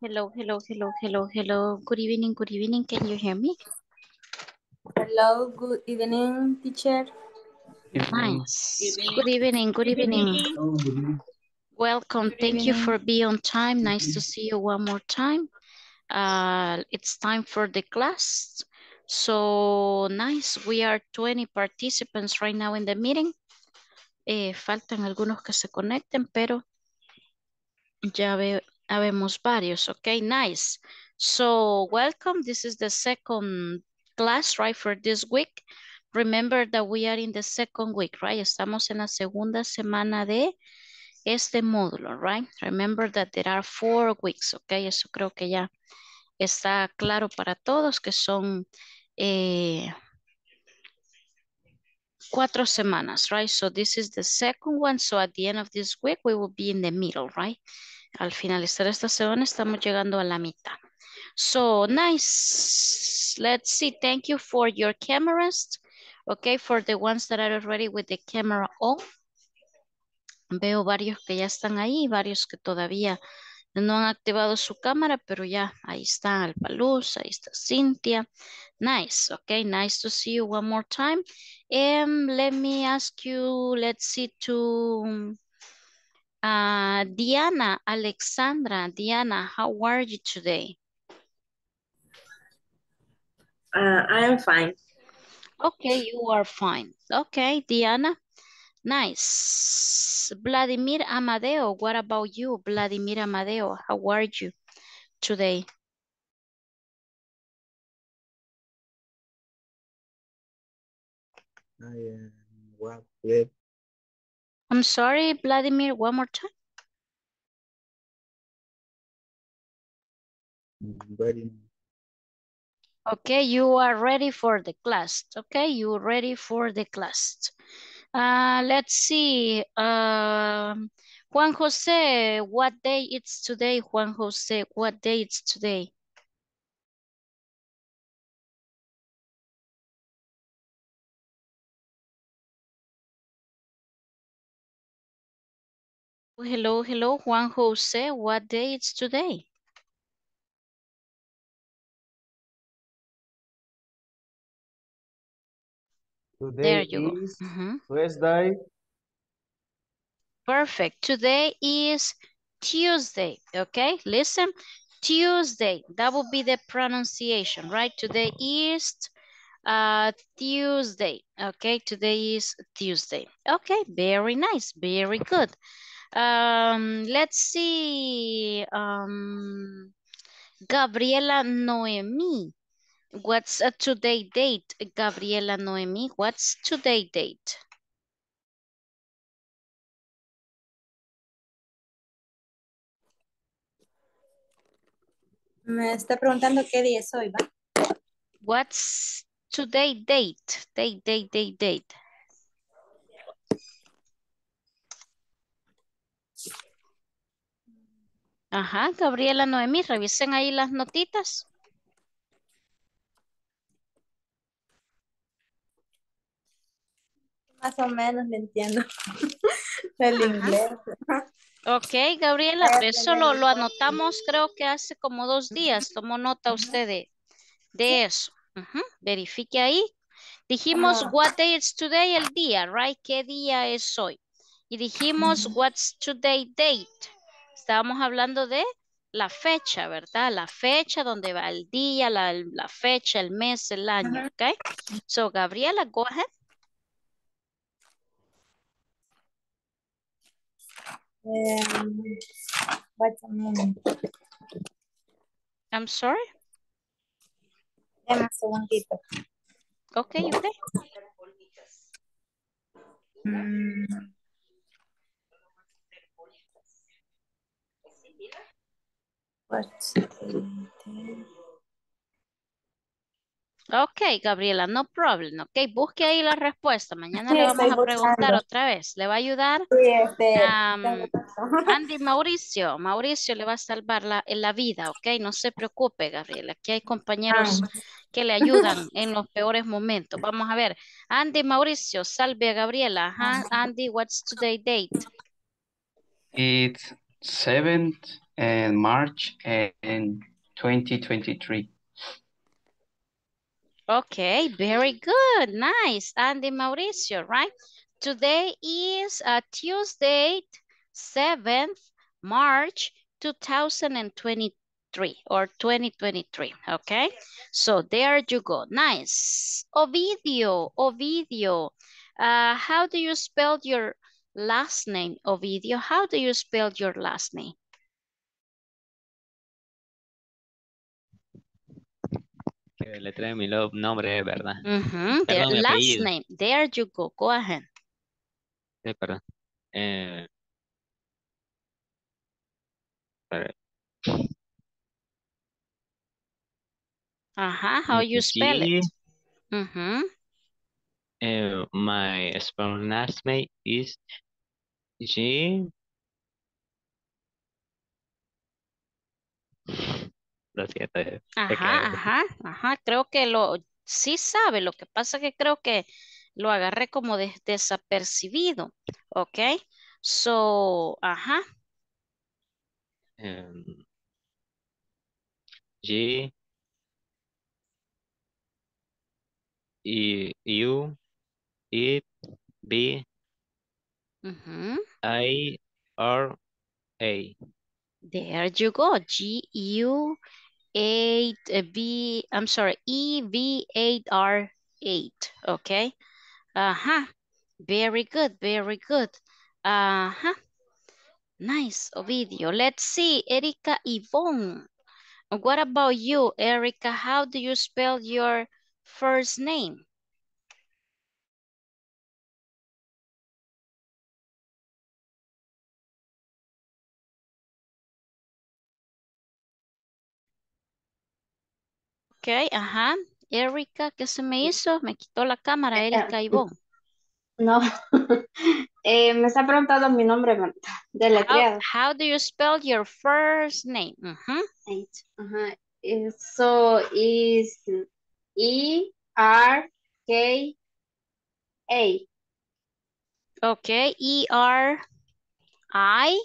Hello, hello, hello, hello, hello. Good evening, good evening. Can you hear me? Hello, good evening, teacher. Nice. Good evening, good oh, evening. Welcome. Thank you for being on time. Nice to see you one more time. Uh, it's time for the class. So nice. We are 20 participants right now in the meeting. Eh, faltan algunos que se conecten, pero ya veo Habemos varios. Okay, nice. So welcome. This is the second class, right, for this week. Remember that we are in the second week, right? Estamos en la segunda semana de este módulo, right? Remember that there are four weeks, okay? Eso creo que ya está claro para todos que son eh, cuatro semanas, right? So this is the second one. So at the end of this week, we will be in the middle, right? Al finalizar esta semana estamos llegando a la mitad. So nice. Let's see. Thank you for your cameras. Okay, for the ones that are already with the camera on. Veo varios que ya están ahí, varios que todavía no han activado su cámara, pero ya ahí está Alpaluz, ahí está Cynthia. Nice, okay, nice to see you one more time. And em, let me ask you, let's see to Uh, Diana, Alexandra, Diana, how are you today? Uh, I am fine. Okay, you are fine. Okay, Diana. Nice. Vladimir Amadeo, what about you, Vladimir Amadeo? How are you today? I am well, good. I'm sorry, Vladimir, one more time. Ready. Okay, you are ready for the class. Okay, you ready for the class. Uh, let's see. Um, Juan Jose, what day it's today? Juan Jose, what day it's today? Hello, hello, Juan Jose. What day is today? Today there you is go. Mm -hmm. Wednesday. Perfect. Today is Tuesday. Okay, listen. Tuesday, that would be the pronunciation, right? Today is uh, Tuesday. Okay, today is Tuesday. Okay, very nice, very good. Um, let's see. Um, Gabriela Noemi. What's a today date? Gabriela Noemi, what's today date? Me está preguntando qué día es hoy, ¿va? What's today date? Date, date, date, date. Ajá, Gabriela Noemí, revisen ahí las notitas. Más o menos me entiendo. El inglés. Ok, Gabriela, eso lo, anotamos creo que hace como dos días. Tomó nota usted de, eso. verifique ahí. Dijimos, what day is today? El día, right? ¿Qué día es hoy? Y dijimos, what's today date? estábamos hablando de la fecha, ¿verdad? La fecha donde va el día, la, fecha, el mes, el año, ¿ok? So, Gabriela, go ahead. Em, I'm sorry? Ok, ok. Mm. Ok, Gabriela, no problem. Ok, busque ahí la respuesta. Mañana le vamos a preguntar otra vez. ¿Le va a ayudar? Este, mm, Andy Mauricio. Mauricio le va a salvar la, la vida, ok? No se preocupe, Gabriela. Aquí hay compañeros ah. que le ayudan en los peores momentos. Vamos a ver. Andy Mauricio, salve a Gabriela. Ah. Andy, what's today date? It's 7th and March and 2023. Okay, very good, nice. Andy Mauricio, right? Today is uh, Tuesday, 7th March 2023 or 2023, okay? So there you go, nice. Ovidio, Ovidio, uh, how do you spell your last name, Ovidio? How do you spell your last name? letra de mi nombre, es ¿verdad? Uh -huh. Their last name. There you go. Go ahead. Sí, perdón. Eh... Ajá, how you spell it? Uh eh, -huh. my spelling last name is G eh, ajá, ajá, ajá, creo que lo, sí sabe, lo que pasa que creo que lo agarré como de, desapercibido, ¿ok? So, ajá. G, em, U, It, B, I, R, A. There you go. G, U, eight B, uh, I'm sorry, E V eight R eight. Okay. Uh-huh. Very good, very good. Uh-huh. Nice, Ovidio. Let's see, Erika Yvonne. What about you, Erika? How do you spell your first name? Ok, ajá. Erika, ¿qué se me hizo? Me quitó la cámara, Erika vos. No, eh, me está preguntando mi nombre, de la How, how do you spell your first name? Uh E-R-K-A. E okay, E-R-I.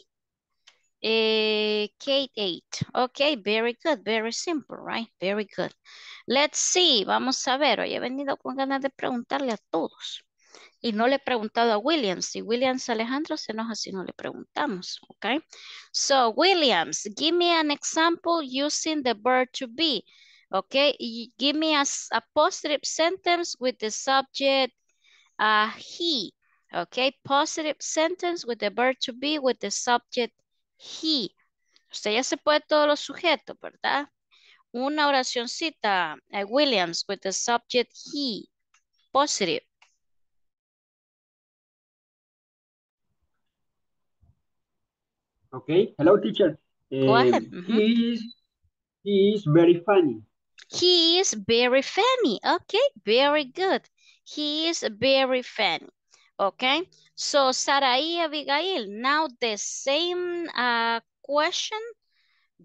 Eh, Kate 8. Okay, very good. Very simple, right? Very good. Let's see. Vamos a ver. Hoy he venido con ganas de preguntarle a todos. Y no le he preguntado a Williams. Si Williams Alejandro se enoja si no le preguntamos. Okay. So, Williams, give me an example using the verb to be. Okay. Give me a, positive sentence with the subject uh, he. Okay. Positive sentence with the verb to be with the subject he. Usted ya se puede todos los sujetos, ¿verdad? Una oracióncita, eh, Williams with the subject he. Positive. Okay. Hello, teacher. Go eh, ahead. he, is, very funny. He is very funny. Okay. Very good. He is very funny. Okay, so Sarai Abigail, now the same uh, question,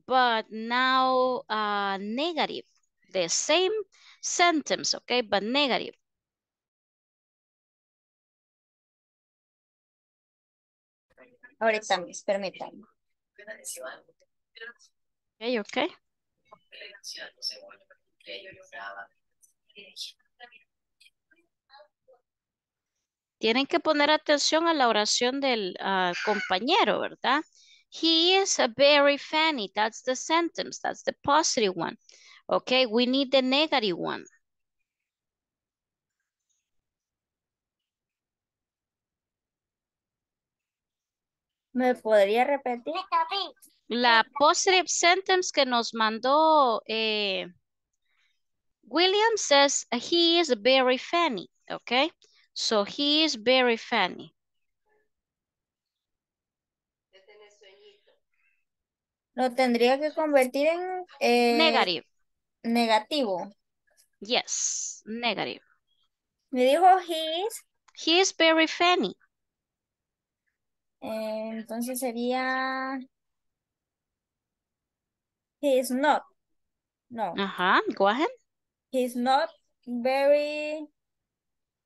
but now uh, negative. The same sentence, okay, but negative. Ahora también, permítanme. Ok, ok. tienen que poner atención a la oración del ah, compañero, ¿verdad? He is a very funny. That's the sentence. That's the positive one. Okay, we need the negative one. ¿Me podría repetir? La positive sentence que nos mandó eh, William says he is very funny, okay? So he is very funny. Lo tendría que convertir en... Eh, negative. Negativo. Yes, negative. Me dijo he is... He is very funny. Eh, entonces sería... He is not. No. Ajá, go ahead. is not very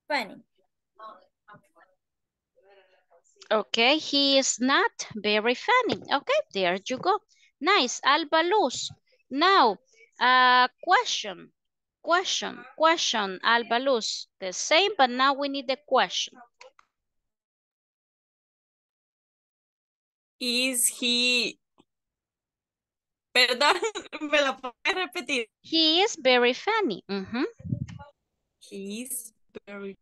funny. Okay, he is not very funny. Okay, there you go. Nice, Alba Luz. Now, uh, question, question, question, Alba Luz. The same, but now we need the question. Is he... Perdón, me la puedes repetir. He is very funny. Mm -hmm. He is very...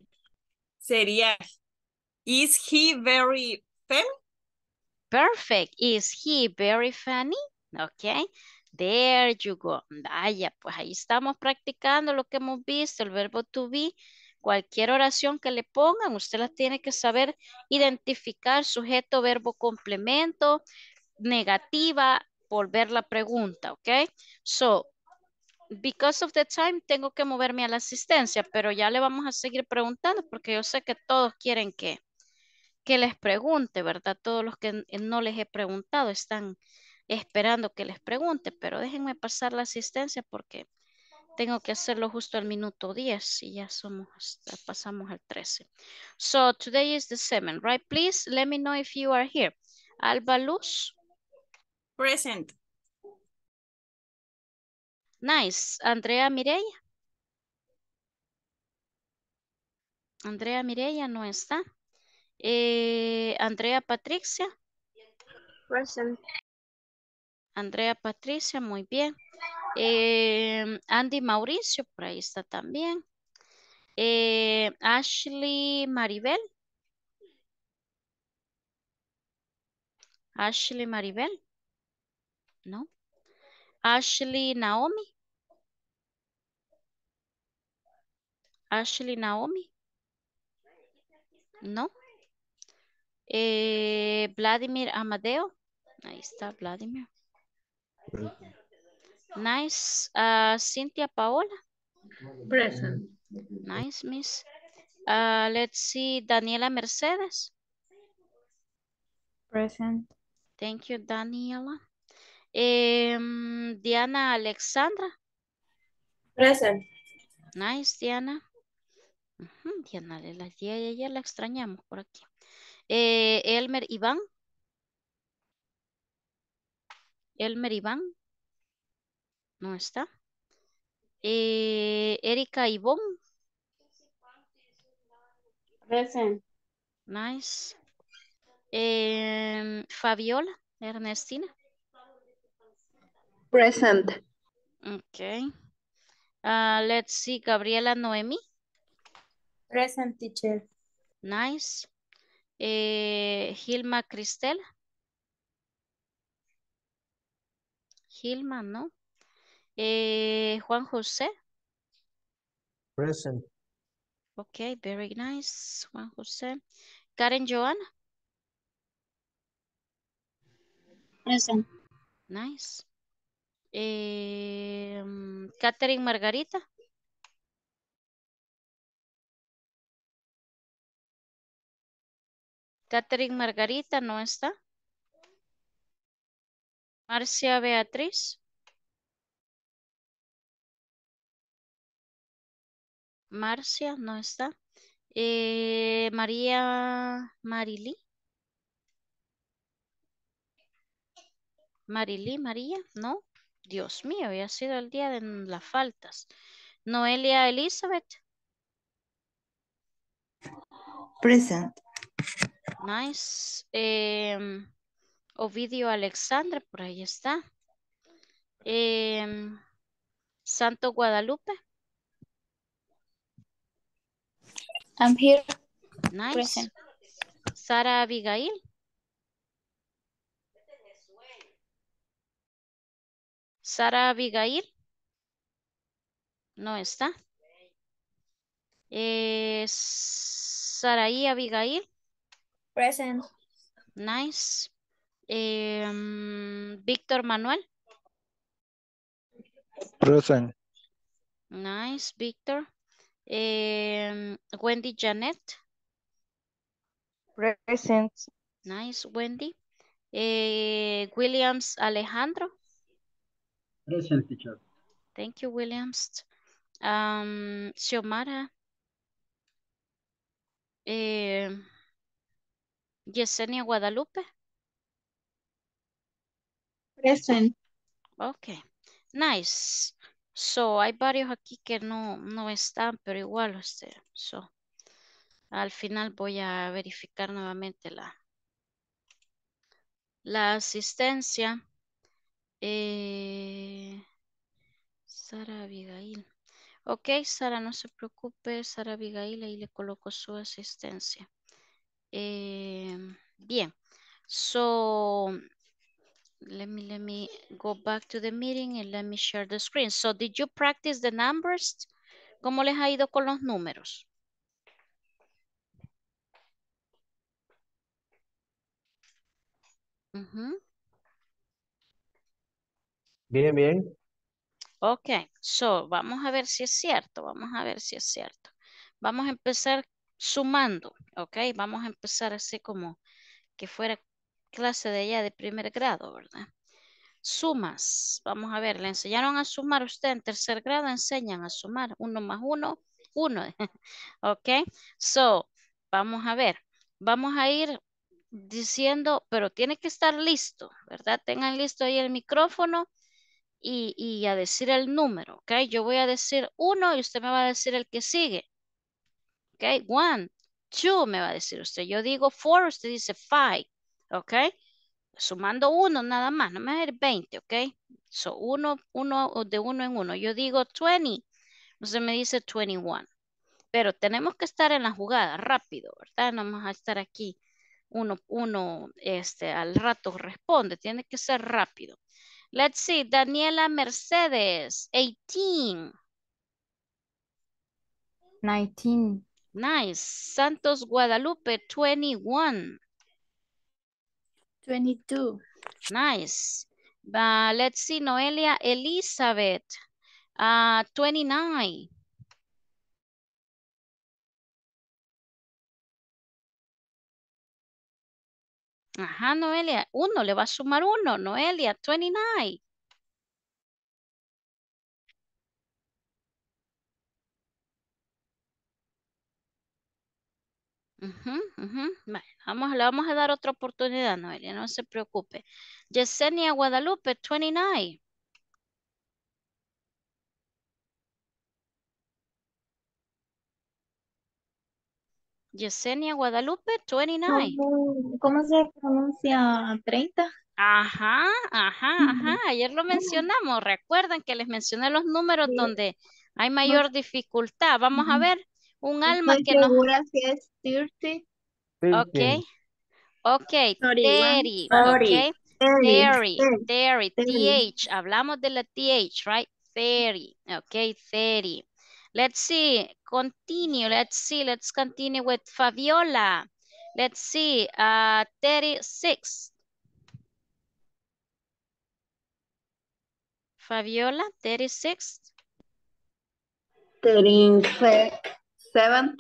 Sería Is he very funny? Perfect. Is he very funny? Ok. There you go. Vaya, pues ahí estamos practicando lo que hemos visto, el verbo to be. Cualquier oración que le pongan, usted la tiene que saber identificar, sujeto, verbo, complemento, negativa, volver la pregunta, ¿ok? So, because of the time, tengo que moverme a la asistencia, pero ya le vamos a seguir preguntando porque yo sé que todos quieren que que les pregunte, ¿verdad? Todos los que eh, no les he preguntado están esperando que les pregunte, pero déjenme pasar la asistencia porque tengo que hacerlo justo al minuto 10 y ya somos pasamos al 13. So today is the 7, right? Please let me know if you are here. Alba Luz. Present. Nice. Andrea Mireya. Andrea Mireya no está. Eh, Andrea Patricia. Present. Andrea Patricia, muy bien. Eh, Andy Mauricio, por ahí está también. Eh, Ashley Maribel. Ashley Maribel. No. Ashley Naomi. Ashley Naomi. No. Eh, Vladimir Amadeo. Ahí está Vladimir. Nice. Ah, Cynthia Paola. Present. Nice, miss. Ah, let's see, Daniela Mercedes. Present. Thank you, Daniela. Em, Diana Alexandra. Present. Nice, Diana. Diana, la, ya la extrañamos por aquí. Eh, Elmer Iván. Elmer Iván. No está. Eh, Erika Ivón. Present. Nice. Em, Fabiola Ernestina. Present. Okay. Ah, let's see, Gabriela Noemi. Present teacher. Nice. Eh, Gilma Cristel. Gilma, ¿no? Eh, Juan José. Present. Ok, very nice, Juan José. Karen Joana. Present. Nice. Eh, mm, Catherine Margarita. Catherine Margarita no está. Marcia Beatriz. Marcia no está. Eh, María Marilí. Marilí, María, no. Dios mío, ya ha sido el día de las faltas. Noelia Elizabeth. Present. Nice. Em, Ovidio Alexandre, por ahí está. Em, Santo Guadalupe. I'm here. Nice. Sara Abigail. Sara Abigail. No está. Eh, Saraí Abigail. Present. Nice. Em, Víctor Manuel. Present. Nice, Víctor. Em, Wendy Janet. Present. Nice, Wendy. Eh, Williams Alejandro. Present, teacher. Thank you, Williams. Um, Xiomara. Eh... Yesenia Guadalupe. Present. Ok. Nice. So, hay varios aquí que no, no están, pero igual usted. So, al final voy a verificar nuevamente la, la asistencia. Eh, Sara Abigail. Ok, Sara, no se preocupe, Sara Abigail, ahí le coloco su asistencia. Em, bien. So let me let me go back to the meeting and let me share the screen. So did you practice the numbers? ¿Cómo les ha ido con los números? Bien, bien. Ok, so vamos a ver si es cierto, vamos a ver si es cierto. Vamos a empezar sumando, ¿ok? Vamos a empezar así como que fuera clase de ella de primer grado, ¿verdad? Sumas, vamos a ver, le enseñaron a sumar usted en tercer grado, enseñan a sumar uno más uno, uno, ¿ok? So, vamos a ver, vamos a ir diciendo, pero tiene que estar listo, ¿verdad? Tengan listo ahí el micrófono y, y a decir el número, ¿ok? Yo voy a decir uno y usted me va a decir el que sigue. ¿ok? One, two me va a decir usted. Yo digo four, usted dice five, ¿ok? Sumando uno nada más, no me va a dar 20, ¿ok? So, uno, uno, de uno en uno. Yo digo 20, usted me dice 21. Pero tenemos que estar en la jugada rápido, ¿verdad? No vamos a estar aquí uno, uno este, al rato responde. Tiene que ser rápido. Let's see, Daniela Mercedes, 18. 19. Nice. Santos Guadalupe, 21. 22. Nice. Uh, let's see, Noelia Elizabeth, uh, ah, 29. Ajá, Noelia, uno, le va a sumar uno, Noelia, 29. vamos, le vamos a dar otra oportunidad, Noelia, no se preocupe. Yesenia Guadalupe, 29. Yesenia Guadalupe, 29. ¿Cómo, se pronuncia 30? Ajá, ajá, ajá. Ayer lo mencionamos. recuerden que les mencioné los números donde hay mayor dificultad. Vamos a ver un alma que no... segura es 30. Ok. Ok, Terry. okay Terry. Terry. TH. Hablamos de la TH, right? Terry. Ok, Terry. Let's see. Continue. Let's see. Let's continue with Fabiola. Let's see. Uh, 36. Fabiola, 36. 36. Seven.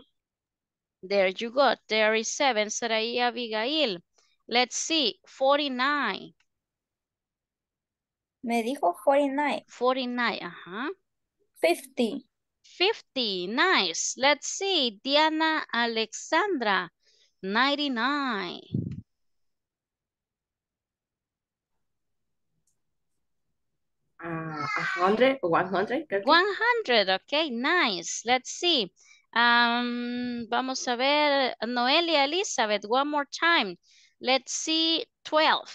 There you go. There is seven. Sarai Abigail. Let's see. 49. Me dijo 49. 49, huh. 50. 50, nice. Let's see. Diana Alexandra, 99. Uh, ah, 100, 100. 100, okay, nice. Let's see. vamos a ver, Noelia Elizabeth, one more time. Let's see, 12.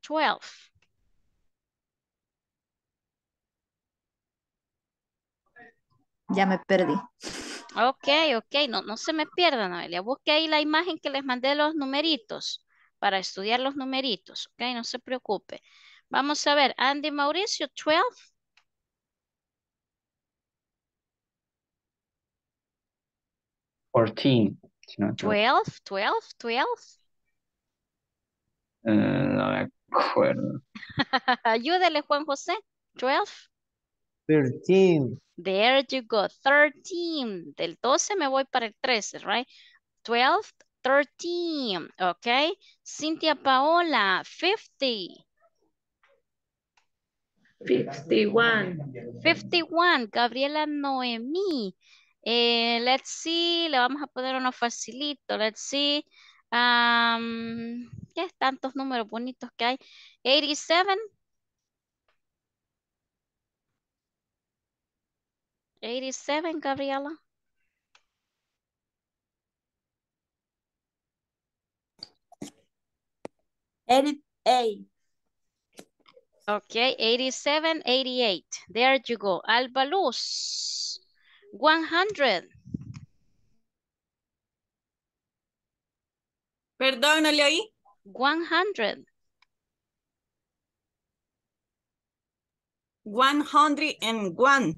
12. Ya me perdí. Ok, ok, no, no se me pierda, Noelia. Busque ahí la imagen que les mandé los numeritos para estudiar los numeritos, ok, no se preocupe. Vamos a ver, Andy Mauricio, 12. 14, 12, 12, 12. no me acuerdo. Ayúdale, Juan José. 12. 13. There you go. 13. Del 12 me voy para el 13, right? 12, 13. Okay. Cintia Paola, 50. 51. 51. Gabriela Noemí, eh, let's see, le vamos a poner uno facilito. Let's see. Um, ¿Qué tantos números bonitos que hay? 87. 87, Gabriela. Eighty-eight. Okay, eighty eight. There you go. Alba Luz. 100. Perdón, no le oí. 100. 101.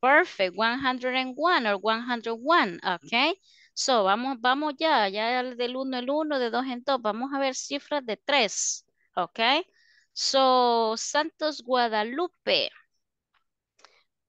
Perfect, 101 or 101, okay. So, vamos, vamos ya, ya del 1 el 1, de 2 en 2, vamos a ver cifras de 3, okay. So, Santos Guadalupe.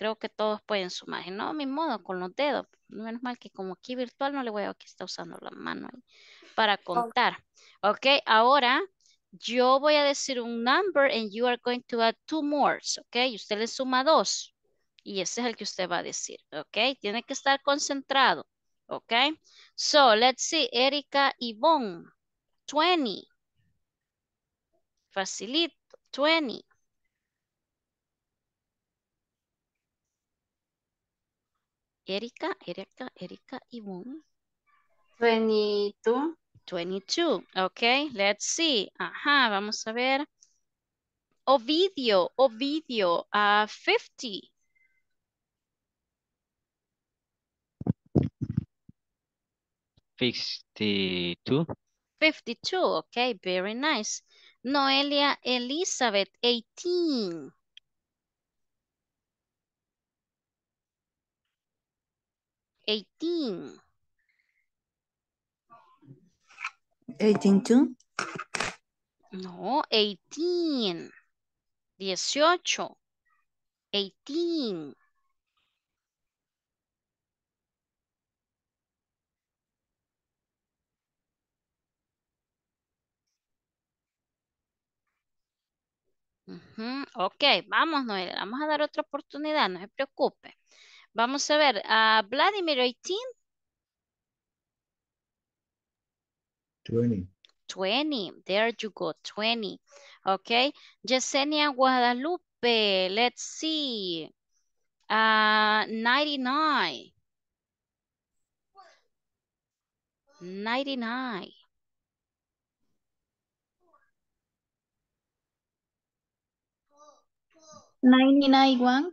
creo que todos pueden sumar. no, mi modo, con los dedos. Menos mal que como aquí virtual no le voy a que está usando la mano ahí para contar. Ok, ahora yo voy a decir un number and you are going to add two more, ok? Y usted le suma dos y ese es el que usted va a decir, ok? Tiene que estar concentrado, ok? So, let's see, Erika Yvonne, 20. Facilito, 20. Erika, Erika, Erika, Yvonne. 22. 22, ok, let's see. Ajá, vamos a ver. Ovidio, Ovidio, uh, ah, 50. fifty 52 fifty okay, very nice. Noelia Elizabeth, 18 18. 18 No, 18. 18. 18. Uh -huh. Ok, vamos Noel. vamos a dar otra oportunidad, no se preocupe. Vamos a ver, a Vladimir, 18? 20. 20, there you go, 20. Okay, Yesenia Guadalupe, let's see, uh, 99. 99. 99, nine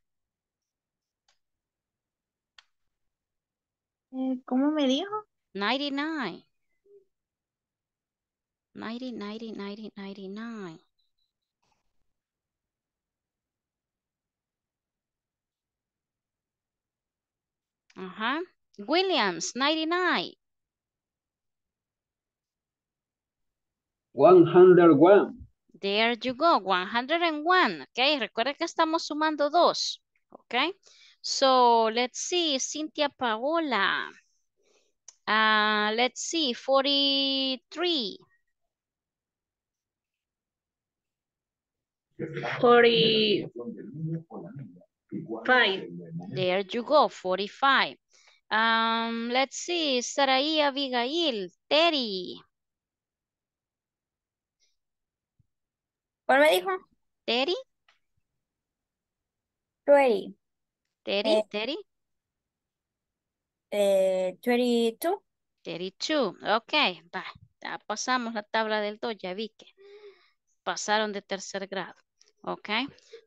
Eh, ¿Cómo me dijo? 99. 90, 90, 90, 99. Ajá. Williams, 99. 101. There you go, 101. Ok, recuerda que estamos sumando dos. Ok. So let's see, Cynthia Paola. Uh, let's see, 43. 45. There you go, 45. Um, let's see, Sarai Abigail, 30. ¿Cuál me dijo? 30. 20. Eh, 32. 32. Eh, ok, va. Ya pasamos la tabla del 2, ya vi que pasaron de tercer grado. Ok.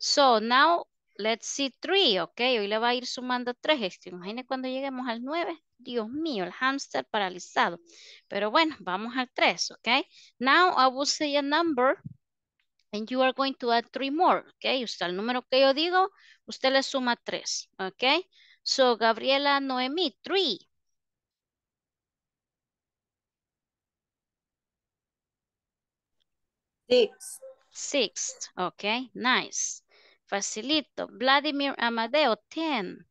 So, now let's see 3, ok. Hoy le va a ir sumando 3. Este, imagine cuando lleguemos al 9. Dios mío, el hamster paralizado. Pero bueno, vamos al 3, ok. Now I will say a number and you are going to add 3 more, ok. Usted el número que yo digo, Usted le suma tres, okay, So, Gabriela, Noemí, three. Six. Six, okay, nice. Facilito. Vladimir Amadeo, ten.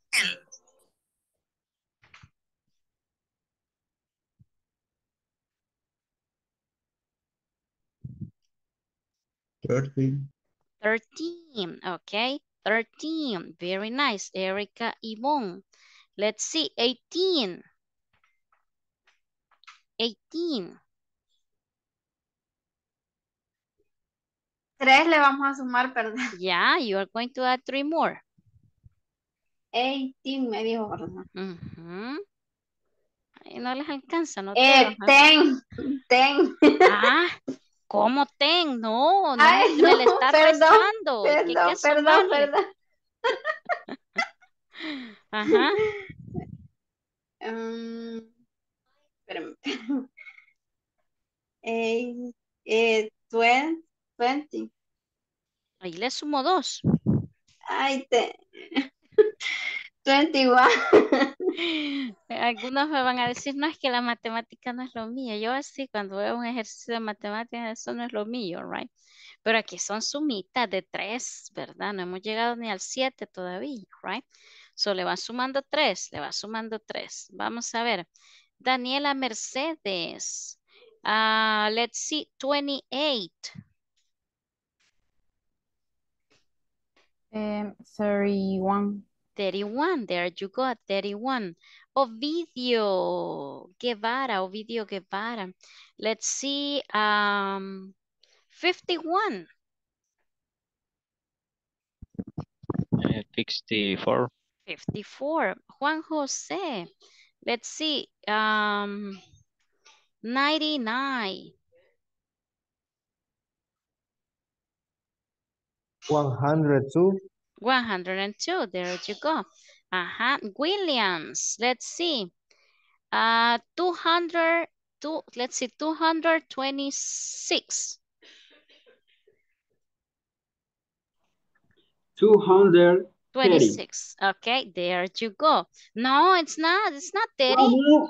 Thirteen. Thirteen, okay. 13. Very nice. Erika Yvonne. Let's see. 18. 18. Tres le vamos a sumar, perdón. Yeah, you are going to add three more. 18 me dijo, perdón. Uh -huh. No les alcanza, no eh, ten, ten. Ah, ¿Cómo ten? No, no, no me le está perdón, Perdón, ¿Qué, perdón, perdón. Ajá. 20, mm, eh, Ahí le sumo dos. Ay, te... Algunos me van a decir, no, es que la matemática no es lo mío. Yo así, cuando veo un ejercicio de matemática, eso no es lo mío, right? Pero aquí son sumitas de tres, ¿verdad? No hemos llegado ni al siete todavía, right? So, le va sumando tres, le va sumando tres. Vamos a ver. Daniela Mercedes. Ah, let's see, 28. 31. Eh, 31, there you go, 31. Ovidio Guevara, Ovidio Guevara. Let's see, um, 51. Uh, 64. 54. Juan Jose. Let's see, um, 99. 102. 102, there you go. Uh-huh. Williams, let's see. Uh, 200, two, let's see, 226. 226. Okay, there you go. No, it's not. It's not 30. Oh, no.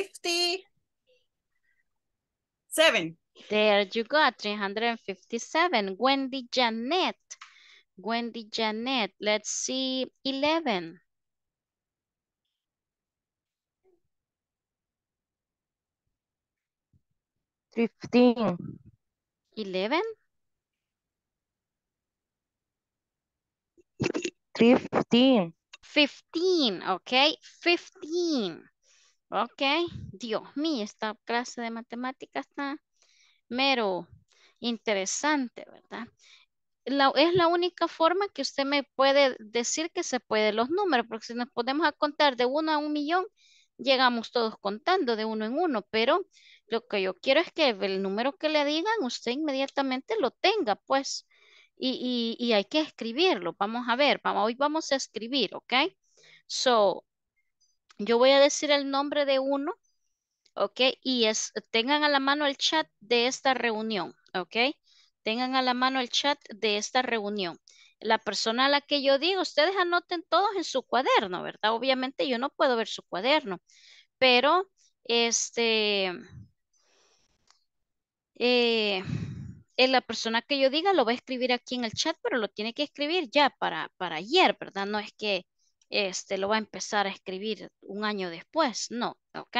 357. There you go, 357. Wendy Janet. Wendy Janet, let's see, 11. Fifteen. Eleven? Fifteen. Fifteen, okay, fifteen. Ok, Dios mío, esta clase de matemáticas está mero interesante, ¿verdad? es la única forma que usted me puede decir que se puede los números, porque si nos podemos contar de uno a un millón, llegamos todos contando de uno en uno, pero lo que yo quiero es que el número que le digan, usted inmediatamente lo tenga, pues, y, hay que escribirlo. Vamos a ver, vamos, hoy vamos a escribir, ¿ok? So, yo voy a decir el nombre de uno, ¿ok? Y es, tengan a la mano el chat de esta reunión, ¿ok? Tengan a la mano el chat de esta reunión. La persona a la que yo digo, ustedes anoten todos en su cuaderno, ¿verdad? Obviamente yo no puedo ver su cuaderno, pero este... Eh, eh la persona que yo diga lo va a escribir aquí en el chat, pero lo tiene que escribir ya para, para ayer, ¿verdad? No es que este, lo va a empezar a escribir un año después. No, ¿ok?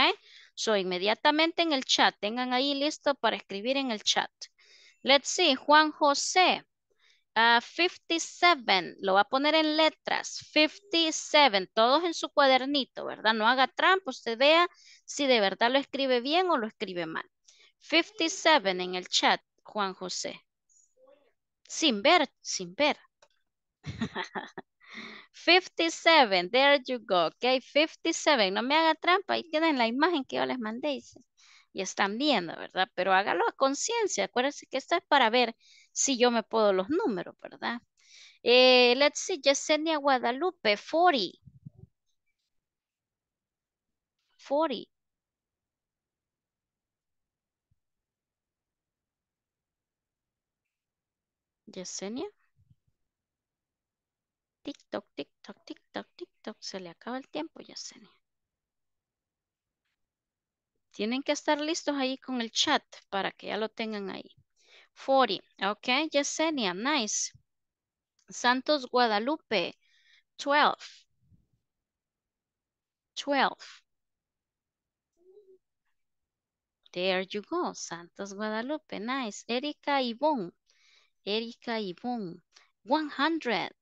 So, inmediatamente en el chat, tengan ahí listo para escribir en el chat. Let's see, Juan José, 57, ah, lo va a poner en letras, 57, todos en su cuadernito, ¿verdad? No haga trampa, usted vea si de verdad lo escribe bien o lo escribe mal. 57 en el chat, Juan José. Sin ver, sin ver. 57, there you go, ok, 57, no me haga trampa, ahí en la imagen que yo les mandé, y, están viendo, ¿verdad? Pero hágalo a conciencia, acuérdense que esto es para ver si yo me puedo los números, ¿verdad? Eh, let's see, Yesenia Guadalupe, 40. 40. Yesenia. Tic-toc, tic-toc, Se le acaba el tiempo, Yesenia. Tienen que estar listos ahí con el chat para que ya lo tengan ahí. 40. Ok, Yesenia, nice. Santos Guadalupe, 12. 12. There you go, Santos Guadalupe, nice. Erika Ivonne, Erika Ivonne, 100.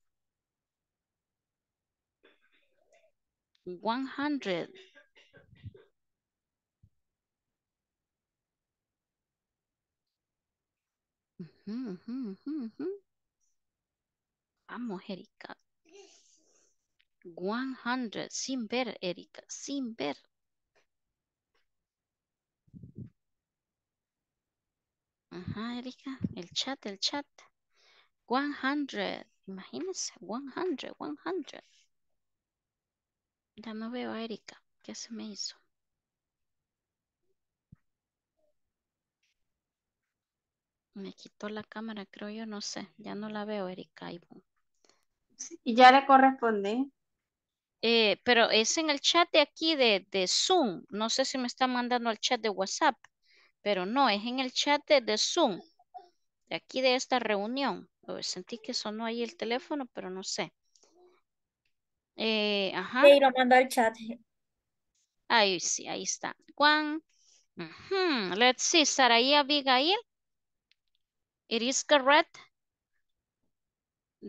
100. Vamos, Erika. 100, sin ver, Erika, sin ver. Ajá, Erika, el chat, el chat. 100, imagínense, 100, 100. Ya no veo a Erika. ¿Qué se me hizo? Me quitó la cámara, creo yo, no sé. Ya no la veo, Erika. Y ya le corresponde. Eh, pero es en el chat de aquí de, Zoom. No sé si me está mandando al chat de WhatsApp, pero no, es en el chat de, de Zoom. De aquí de esta reunión. Sentí que sonó ahí el teléfono, pero no sé. Eh, ajá. Y lo mando chat. Ahí sí, ahí está. Juan. Let's see, Saraí Abigail. It is correct.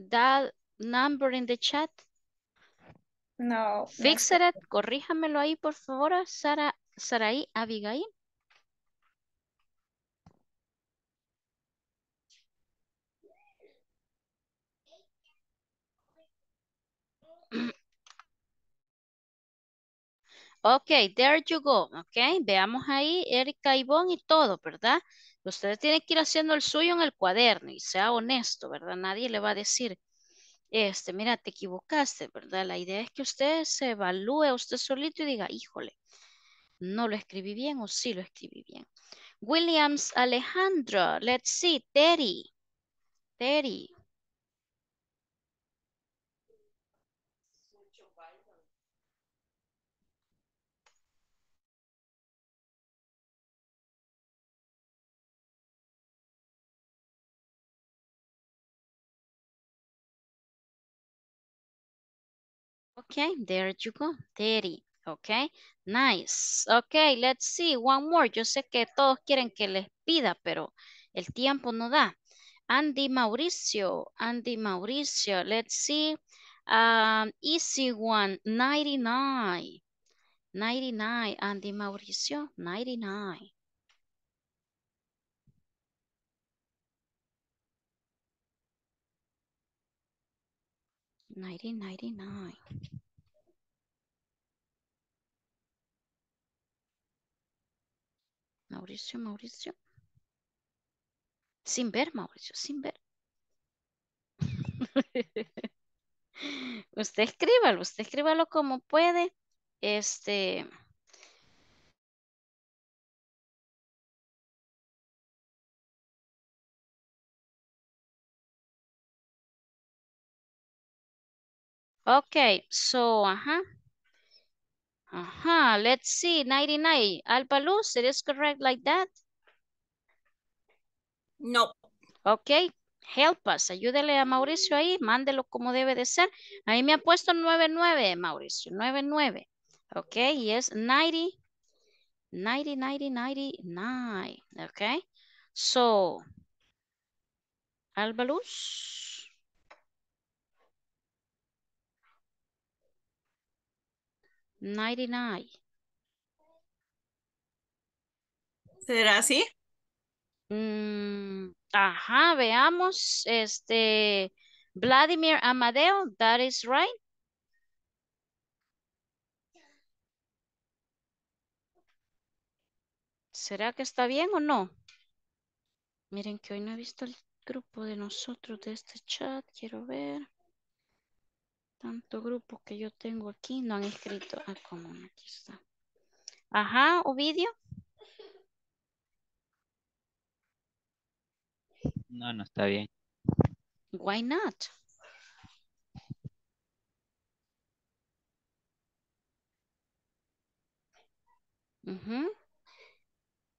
That number in the chat. No. Fix it. Corríjamelo ahí, por favor, Sara, Saraí Abigail. Ok, there you go. Ok, veamos ahí Erika, Ivonne y todo, ¿verdad? Ustedes tienen que ir haciendo el suyo en el cuaderno y sea honesto, ¿verdad? Nadie le va a decir, este, mira, te equivocaste, ¿verdad? La idea es que usted se evalúe usted solito y diga, híjole, no lo escribí bien o sí lo escribí bien. Williams Alejandro, let's see, Terry. Terry, Okay, there you go, 30. Okay, nice. Okay, let's see, one more. Yo sé que todos quieren que les pida, pero el tiempo no da. Andy Mauricio, Andy Mauricio, let's see. Um, easy one, 99. 99, Andy Mauricio, 99. Ninety Mauricio, Mauricio. Sin ver, Mauricio, sin ver. usted escríbalo, usted escríbalo como puede. Este. Ok, so, ajá. Uh -huh. Let's see. 99. Albaluz, Luz, it is correct like that? No. Ok. Help us. Ayúdele a Mauricio ahí. Mándelo como debe de ser. Ahí me ha puesto 99, Mauricio. 99. Ok. Y es 90. 90, 90, 99. Ok. So. Alba 99. ¿Será así? Mm, ajá, veamos. Este, Vladimir Amadeo, that is right. ¿Será que está bien o no? Miren que hoy no he visto el grupo de nosotros de este chat. Quiero ver. Tanto grupo que yo tengo aquí no han escrito a ah, común. Aquí está. Ajá, Ovidio. No, no está bien. Why not?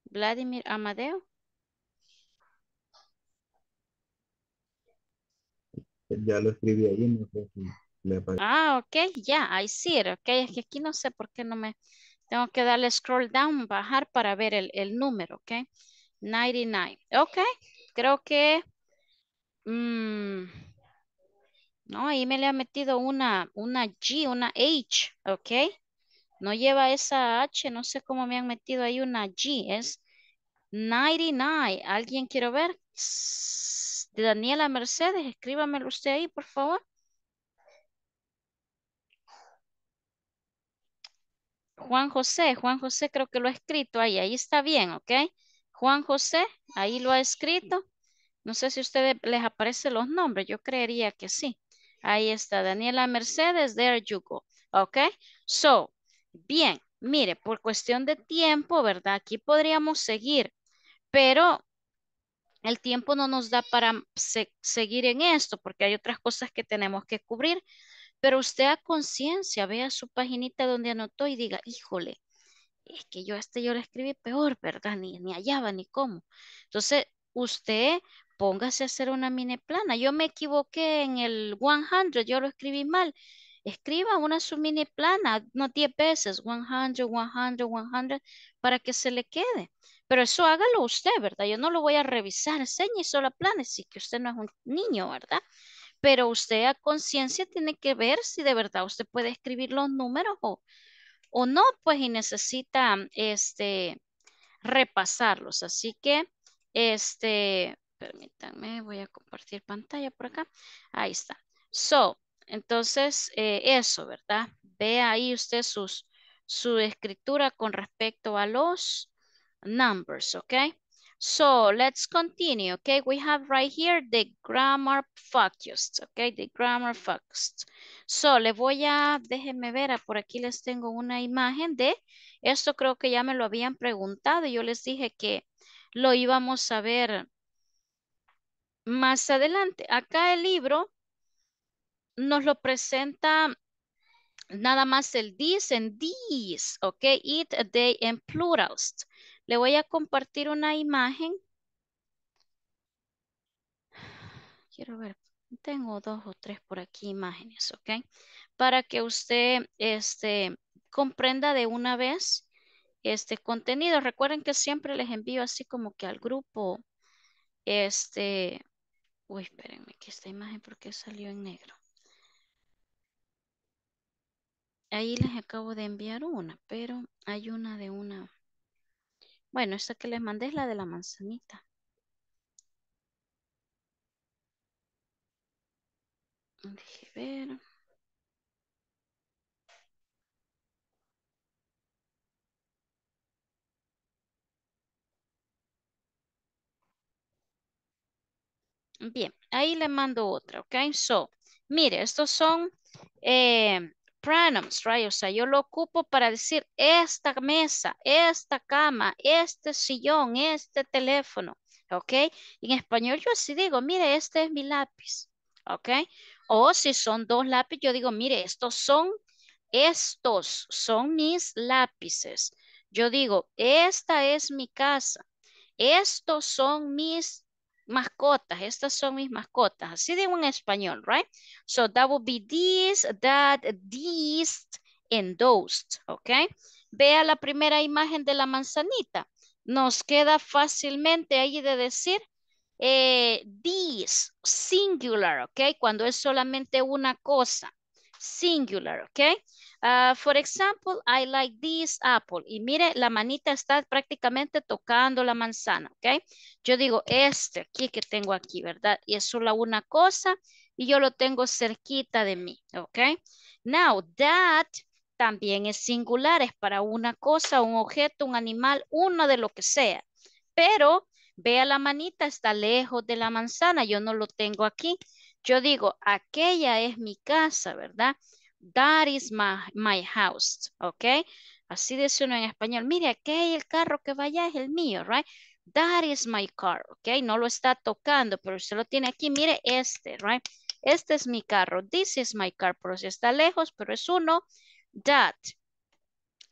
Vladimir Amadeo. Ya lo escribí ahí, no sé si ah, ok, ya, I see it. Ok, es que aquí no sé por qué no me... Tengo que darle scroll down, bajar para ver el, el número, ok. 99. Ok, creo que... Mm, no, ahí me le ha metido una, una G, una H, ok. No lleva esa H, no sé cómo me han metido ahí una G. Es 99. ¿Alguien quiero ver? Daniela Mercedes, escríbamelo usted ahí, por favor. Juan José, Juan José creo que lo ha escrito ahí, ahí está bien, ¿ok? Juan José, ahí lo ha escrito. No sé si a ustedes les aparecen los nombres, yo creería que sí. Ahí está, Daniela Mercedes, there you go, ¿ok? So, bien, mire, por cuestión de tiempo, ¿verdad? Aquí podríamos seguir, pero el tiempo no nos da para seguir en esto porque hay otras cosas que tenemos que cubrir. Pero usted a conciencia, vea su paginita donde anotó y diga, híjole, es que yo este yo lo escribí peor, ¿verdad? Ni, ni hallaba ni cómo. Entonces, usted póngase a hacer una mini plana. Yo me equivoqué en el 100, yo lo escribí mal. Escriba una su mini plana, no 10 veces, 100, 100, 100, para que se le quede. Pero eso hágalo usted, ¿verdad? Yo no lo voy a revisar, enseñe solo planes, si que usted no es un niño, ¿verdad? pero usted a conciencia tiene que ver si de verdad usted puede escribir los números o, o no, pues y necesita este, repasarlos. Así que, este, permítanme, voy a compartir pantalla por acá. Ahí está. So, entonces, eh, eso, ¿verdad? Ve ahí usted sus, su escritura con respecto a los numbers, ¿ok? So let's continue, okay? We have right here the grammar focused, okay? The grammar focused. So le voy a, déjenme ver, ah, por aquí les tengo una imagen de, esto creo que ya me lo habían preguntado, yo les dije que lo íbamos a ver más adelante. Acá el libro nos lo presenta nada más el this and these, okay? It, they and plurals. Le voy a compartir una imagen. Quiero ver, tengo dos o tres por aquí imágenes, ¿ok? Para que usted este, comprenda de una vez este contenido. Recuerden que siempre les envío así como que al grupo, este, uy, espérenme que esta imagen porque salió en negro. Ahí les acabo de enviar una, pero hay una de una bueno, esta que les mandé es la de la manzanita. ver. Bien, ahí le mando otra, ¿ok? So, mire, estos son eh, pronouns, right? O sea, yo lo ocupo para decir esta mesa, esta cama, este sillón, este teléfono, ¿ok? En español yo así digo, mire, este es mi lápiz, ¿ok? O si son dos lápices, yo digo, mire, estos son, estos son mis lápices. Yo digo, esta es mi casa, estos son mis mascotas. Estas son mis mascotas. Así digo en español, right? So that would be this, that, these, and those, okay? Vea la primera imagen de la manzanita. Nos queda fácilmente ahí de decir eh, this, singular, ok? Cuando es solamente una cosa, singular, ok? Por ah, for example, I like this apple. Y mire, la manita está prácticamente tocando la manzana, ¿ok? Yo digo este aquí que tengo aquí, ¿verdad? Y es solo una cosa y yo lo tengo cerquita de mí, ¿ok? Now, that también es singular, es para una cosa, un objeto, un animal, uno de lo que sea. Pero vea la manita, está lejos de la manzana, yo no lo tengo aquí. Yo digo, aquella es mi casa, ¿verdad? That is my, my house, ¿ok? Así dice uno en español. Mire, hay el carro que vaya es el mío, right? That is my car, ¿ok? No lo está tocando, pero usted lo tiene aquí. Mire este, right? Este es mi carro. This is my car, pero si está lejos, pero es uno. That.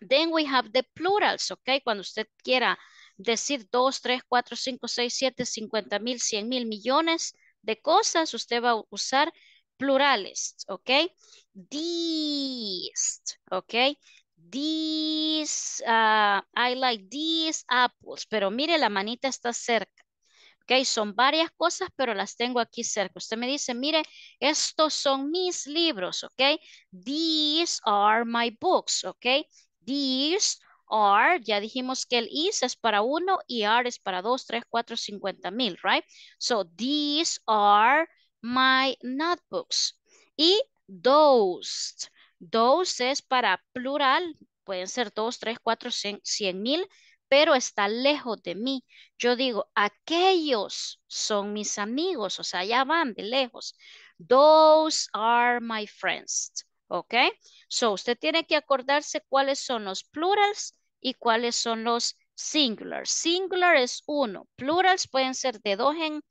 Then we have the plurals, ¿ok? Cuando usted quiera decir dos, tres, cuatro, cinco, seis, siete, cincuenta mil, 100 mil millones de cosas, usted va a usar plurales, ¿ok? these, okay? These, uh, I like these apples, pero mire, la manita está cerca. Ok, son varias cosas, pero las tengo aquí cerca. Usted me dice, mire, estos son mis libros, ok? These are my books, ok? These are, ya dijimos que el is es para uno y are es para dos, tres, cuatro, cincuenta mil, right? So, these are my notebooks. Y those. Those es para plural, pueden ser dos, tres, cuatro, cien, cien mil, pero está lejos de mí. Yo digo, aquellos son mis amigos, o sea, ya van de lejos. Those are my friends, ¿ok? So, usted tiene que acordarse cuáles son los plurals y cuáles son los singular. Singular es uno, plurals pueden ser de dos en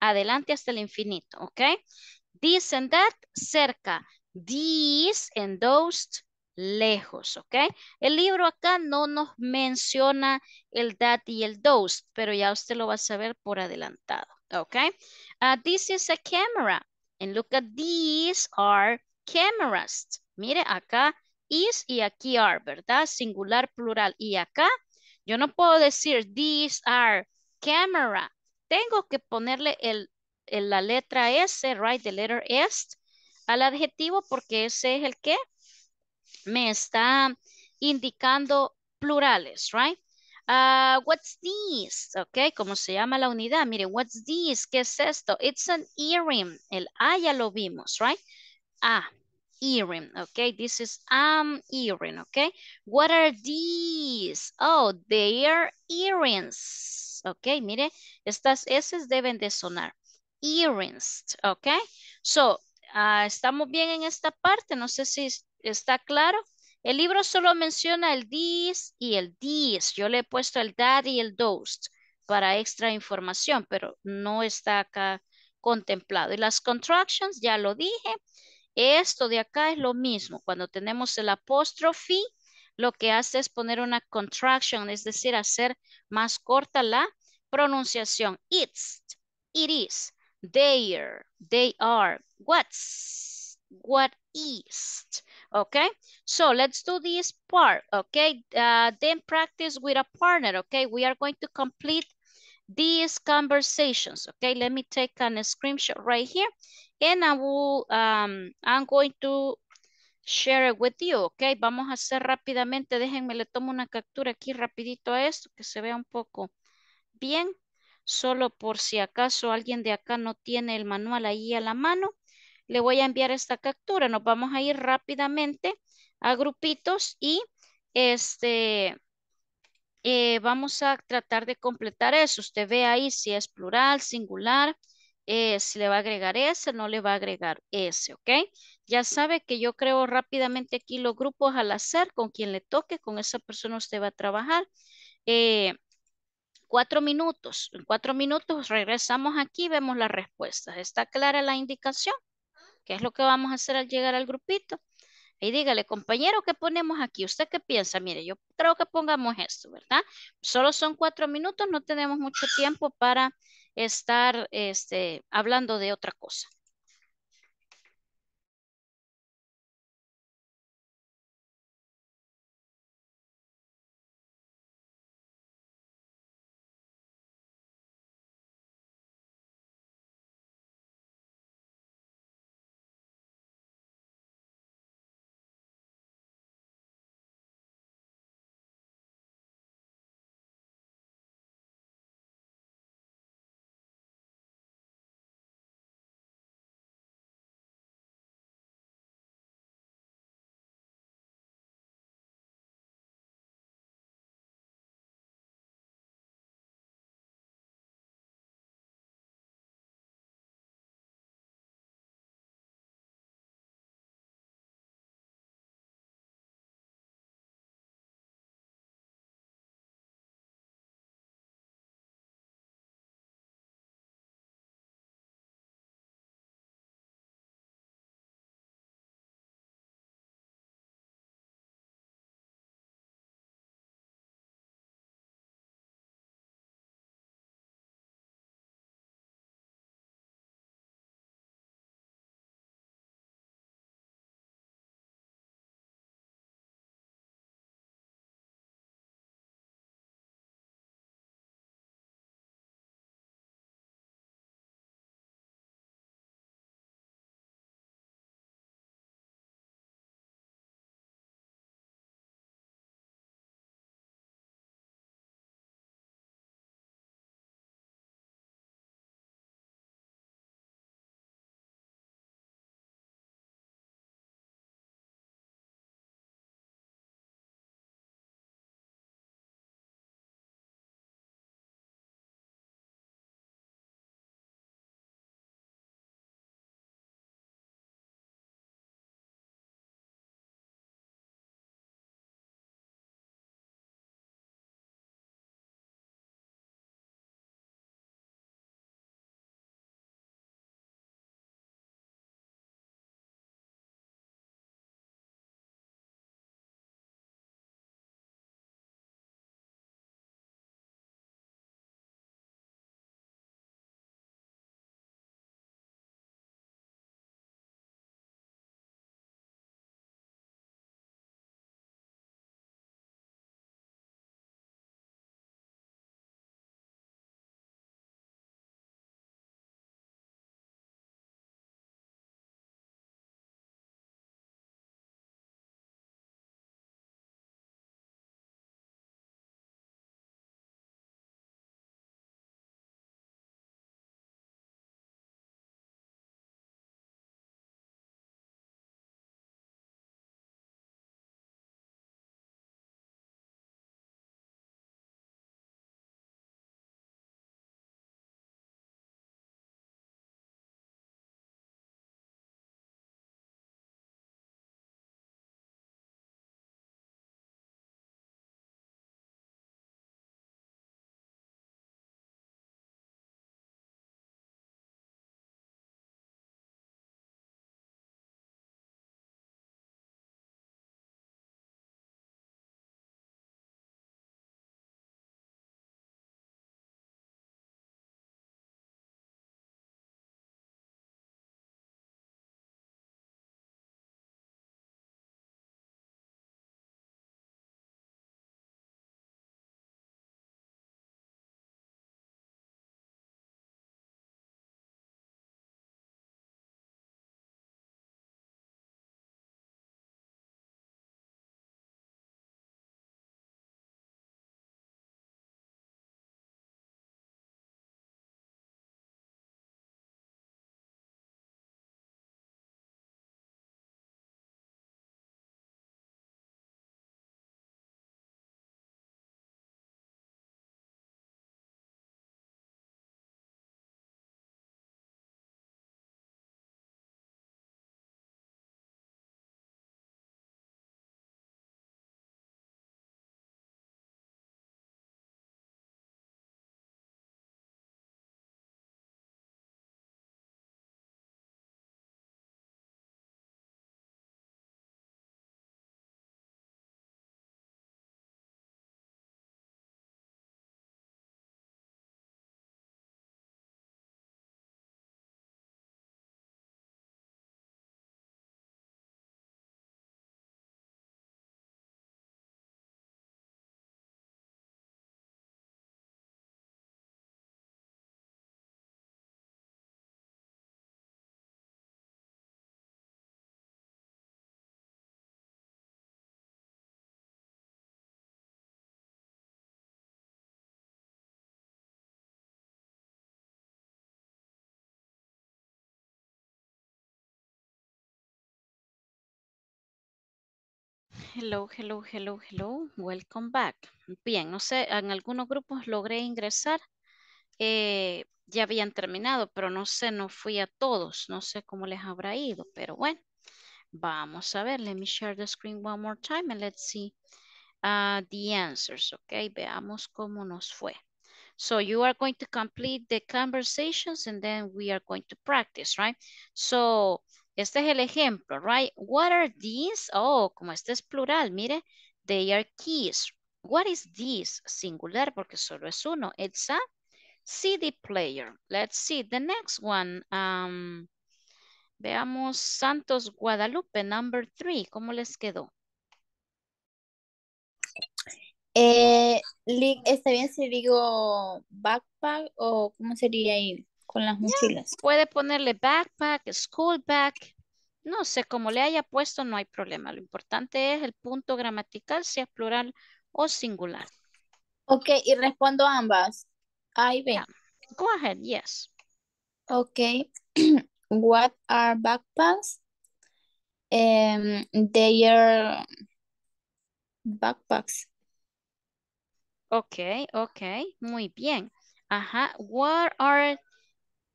adelante hasta el infinito, ¿ok? This and that, cerca. These and those, lejos, ¿ok? El libro acá no nos menciona el that y el those, pero ya usted lo va a saber por adelantado, ¿ok? Ah, this is a camera. And look at these are cameras. Mire, acá is y aquí are, ¿verdad? Singular, plural. Y acá yo no puedo decir these are camera. Tengo que ponerle el la letra S, right, the letter S, al adjetivo porque ese es el que me está indicando plurales, right? Ah, what's this? Ok, ¿cómo se llama la unidad? Mire, what's this? ¿Qué es esto? It's an earring. El A ya lo vimos, right? A, earring, ok. This is an earring, ok. What are these? Oh, they are earrings. Ok, mire, estas S deben de sonar earrings, ¿ok? So, ah, estamos bien en esta parte, no sé si está claro. El libro solo menciona el this y el this. Yo le he puesto el that y el those para extra información, pero no está acá contemplado. Y las contractions, ya lo dije, esto de acá es lo mismo. Cuando tenemos el apóstrofe, lo que hace es poner una contraction, es decir, hacer más corta la pronunciación. It's, it is. There, they are, what's, what is, okay? So let's do this part, okay? Uh, then practice with a partner, okay? We are going to complete these conversations, okay? Let me take a screenshot right here and I will, um, I'm going to share it with you, okay? Vamos a hacer rápidamente, déjenme, le tomo una captura aquí rapidito a esto, que se vea un poco bien. solo por si acaso alguien de acá no tiene el manual ahí a la mano, le voy a enviar esta captura. Nos vamos a ir rápidamente a grupitos y este eh, vamos a tratar de completar eso. Usted ve ahí si es plural, singular, eh, si le va a agregar S, no le va a agregar S, ¿ok? Ya sabe que yo creo rápidamente aquí los grupos al hacer, con quien le toque, con esa persona usted va a trabajar. Eh, cuatro minutos. En cuatro minutos regresamos aquí y vemos las respuestas. ¿Está clara la indicación? ¿Qué es lo que vamos a hacer al llegar al grupito? Y dígale, compañero, ¿qué ponemos aquí? ¿Usted qué piensa? Mire, yo creo que pongamos esto, ¿verdad? Solo son cuatro minutos, no tenemos mucho tiempo para estar este, hablando de otra cosa. Hello, hello, hello, hello. Welcome back. Bien, no sé, en algunos grupos logré ingresar. Eh, ya habían terminado, pero no sé, no fui a todos. No sé cómo les habrá ido, pero bueno. Vamos a ver. Let me share the screen one more time and let's see uh, the answers. Okay, veamos cómo nos fue. So you are going to complete the conversations and then we are going to practice, right? So este es el ejemplo, right? What are these? Oh, como este es plural, mire. They are keys. What is this? Singular, porque solo es uno. It's a CD player. Let's see the next one. Um, veamos Santos Guadalupe, number three. ¿Cómo les quedó? Eh, ¿Está bien si digo backpack o cómo sería ahí? con las mochilas. Puede ponerle backpack, school bag, no sé, cómo le haya puesto no hay problema. Lo importante es el punto gramatical, si es plural o singular. Ok, y respondo ambas. Ahí ven. Go ahead, yes. Ok. What are backpacks? Em, they are backpacks. Ok, ok, muy bien. Ajá, what are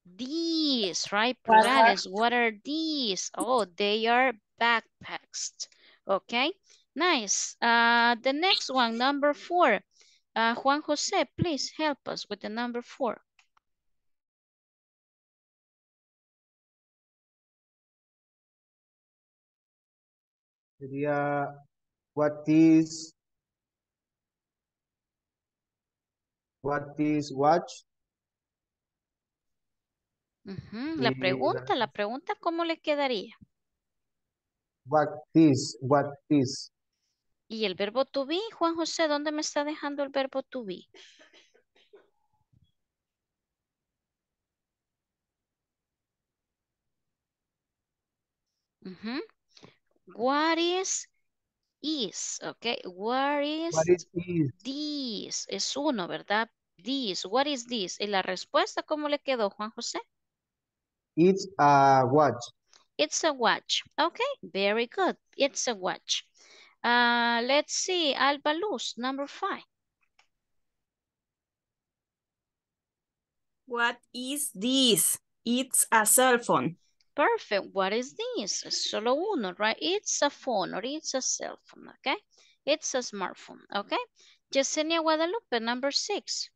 These, right, Plurales. What are these? Oh, they are backpacks. Okay, nice. Uh, the next one, number four. Uh, Juan Jose, please help us with the number four. is, what is watch? La pregunta, la pregunta, ¿cómo le quedaría? what is, what is. Y el verbo to be, Juan José, ¿dónde me está dejando el verbo to be? What is is, ok. What is is? this? Es uno, ¿verdad? This, what is this? ¿Y la respuesta cómo le quedó, Juan José? It's a watch. It's a watch. Okay, very good. It's a watch. Uh, let's see, Alba Luz, number five. What is this? It's a cell phone. Perfect. What is this? Solo uno, right? It's a phone or it's a cell phone, okay? It's a smartphone, okay? Yesenia Guadalupe, number six.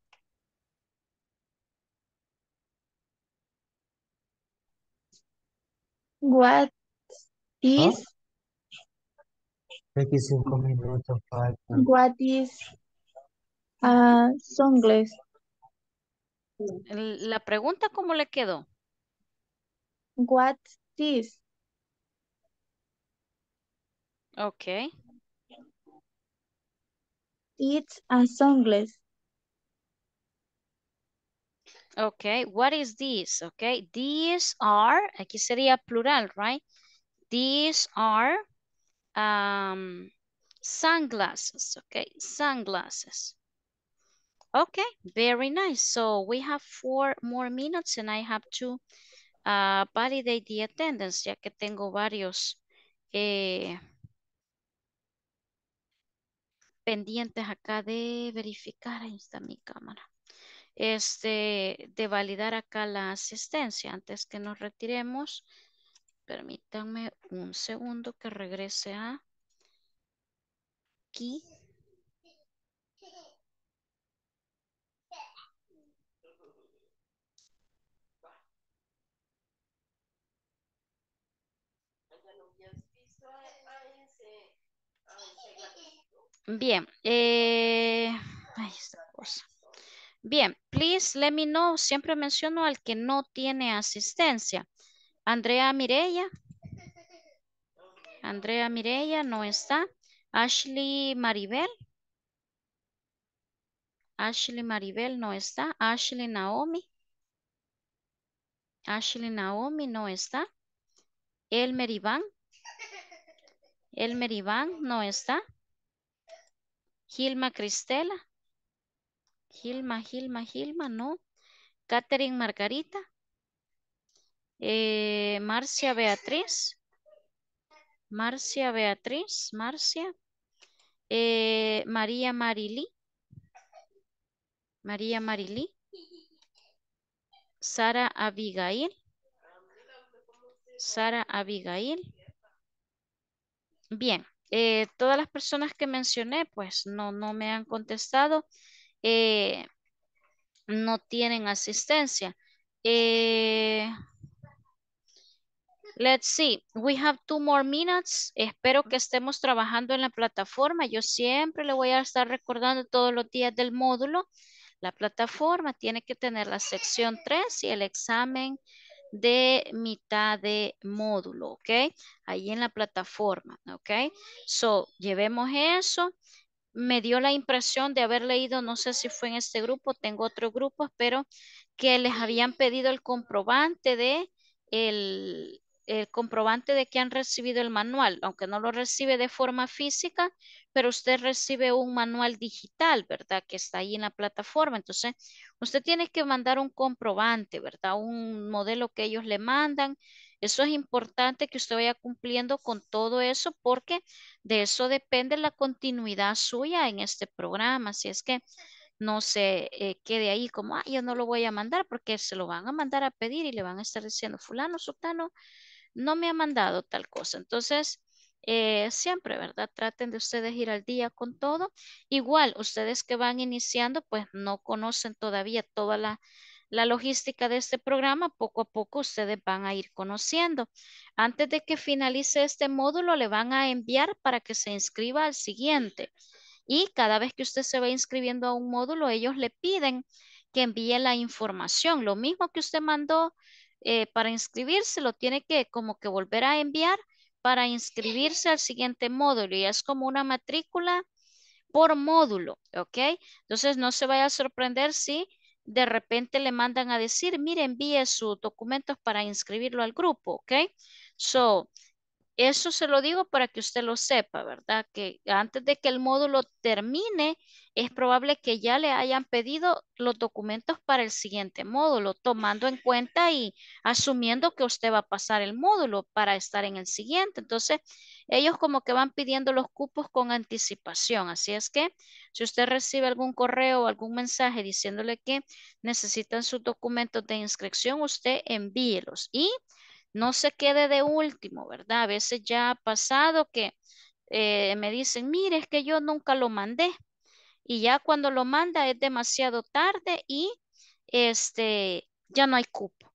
What is, Veinticinco minutos faltan. what is, uh, ah, sunglass? La pregunta, ¿cómo le quedó? What is? Okay. It's a sunglass. Okay, what is this? Okay, these are, aquí sería plural, right? These are um, sunglasses, okay? Sunglasses. Okay, very nice. So we have four more minutes and I have to uh, validate the attendance, ya que tengo varios eh, pendientes acá de verificar. Ahí está mi cámara este, de validar acá la asistencia. Antes que nos retiremos, permítanme un segundo que regrese a aquí. Bien, eh, cosa. Bien, please let me know. Siempre menciono al que no tiene asistencia. Andrea Mireya. Andrea Mireya no está. Ashley Maribel. Ashley Maribel no está. Ashley Naomi. Ashley Naomi no está. Elmer Iván. Elmer Iván no está. Gilma Cristela. Gilma, Gilma, Gilma, no. Catherine Margarita. Eh, Marcia Beatriz. Marcia Beatriz, Marcia. Eh, María Marilí. María Marilí. Sara Abigail. Sara Abigail. Bien, eh, todas las personas que mencioné, pues no, no me han contestado. Eh, no tienen asistencia. Eh, let's see. We have two more minutes. Espero que estemos trabajando en la plataforma. Yo siempre le voy a estar recordando todos los días del módulo. La plataforma tiene que tener la sección 3 y el examen de mitad de módulo, ¿ok? Ahí en la plataforma, ¿ok? So, llevemos eso me dio la impresión de haber leído, no sé si fue en este grupo, tengo otro grupos, pero que les habían pedido el comprobante de el, el comprobante de que han recibido el manual, aunque no lo recibe de forma física, pero usted recibe un manual digital, ¿verdad? Que está ahí en la plataforma. Entonces, usted tiene que mandar un comprobante, ¿verdad? Un modelo que ellos le mandan eso es importante que usted vaya cumpliendo con todo eso porque de eso depende la continuidad suya en este programa. Si es que no se eh, quede ahí como, ah, yo no lo voy a mandar porque se lo van a mandar a pedir y le van a estar diciendo, fulano, sultano, no me ha mandado tal cosa. Entonces, eh, siempre, ¿verdad? Traten de ustedes ir al día con todo. Igual, ustedes que van iniciando, pues no conocen todavía toda la la logística de este programa, poco a poco ustedes van a ir conociendo. Antes de que finalice este módulo, le van a enviar para que se inscriba al siguiente. Y cada vez que usted se va inscribiendo a un módulo, ellos le piden que envíe la información. Lo mismo que usted mandó eh, para inscribirse, lo tiene que como que volver a enviar para inscribirse al siguiente módulo. Y es como una matrícula por módulo, ¿ok? Entonces no se vaya a sorprender si de repente le mandan a decir, mire, envíe sus documentos para inscribirlo al grupo, ¿ok? So, eso se lo digo para que usted lo sepa, ¿verdad? Que antes de que el módulo termine, es probable que ya le hayan pedido los documentos para el siguiente módulo, tomando en cuenta y asumiendo que usted va a pasar el módulo para estar en el siguiente. Entonces, ellos como que van pidiendo los cupos con anticipación. Así es que si usted recibe algún correo o algún mensaje diciéndole que necesitan sus documentos de inscripción, usted envíelos y no se quede de último, ¿verdad? A veces ya ha pasado que eh, me dicen, mire, es que yo nunca lo mandé. Y ya cuando lo manda es demasiado tarde y este, ya no hay cupo.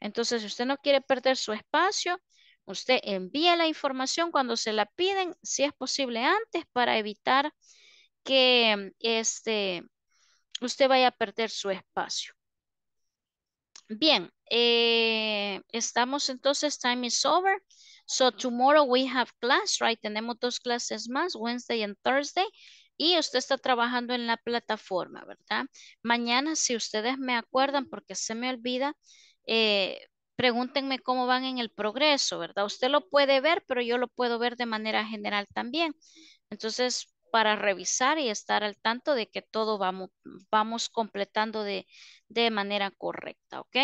Entonces, si usted no quiere perder su espacio, usted envía la información cuando se la piden, si es posible antes, para evitar que este, usted vaya a perder su espacio. Bien, eh, estamos entonces, time is over. So tomorrow we have class, right? Tenemos dos clases más, Wednesday and Thursday. Y usted está trabajando en la plataforma, ¿verdad? Mañana, si ustedes me acuerdan, porque se me olvida, eh, pregúntenme cómo van en el progreso, ¿verdad? Usted lo puede ver, pero yo lo puedo ver de manera general también. Entonces, para revisar y estar al tanto de que todo vamos, vamos completando de, de manera correcta, ¿ok?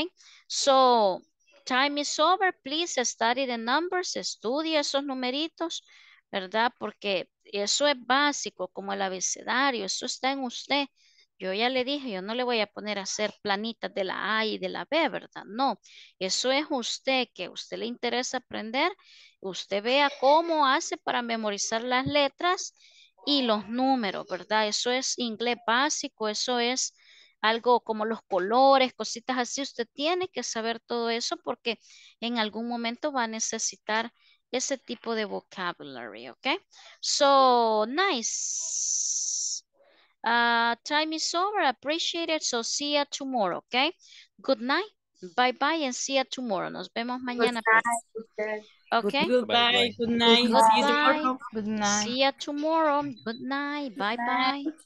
So, time is over, please study the numbers, estudia esos numeritos, ¿verdad? Porque eso es básico, como el abecedario, eso está en usted. Yo ya le dije, yo no le voy a poner a hacer planitas de la A y de la B, ¿verdad? No, eso es usted, que a usted le interesa aprender, usted vea cómo hace para memorizar las letras y los números, ¿verdad? Eso es inglés básico, eso es algo como los colores, cositas así. Usted tiene que saber todo eso porque en algún momento va a necesitar ese tipo de vocabulary, ¿ok? So, nice. Uh, time is over. Appreciate it. So, see you tomorrow, ¿ok? Good night. Bye bye and see you tomorrow. Nos vemos mañana. Pues. Okay. goodbye. Good night. Good night. Good night. See you tomorrow. Good night. Bye bye. bye.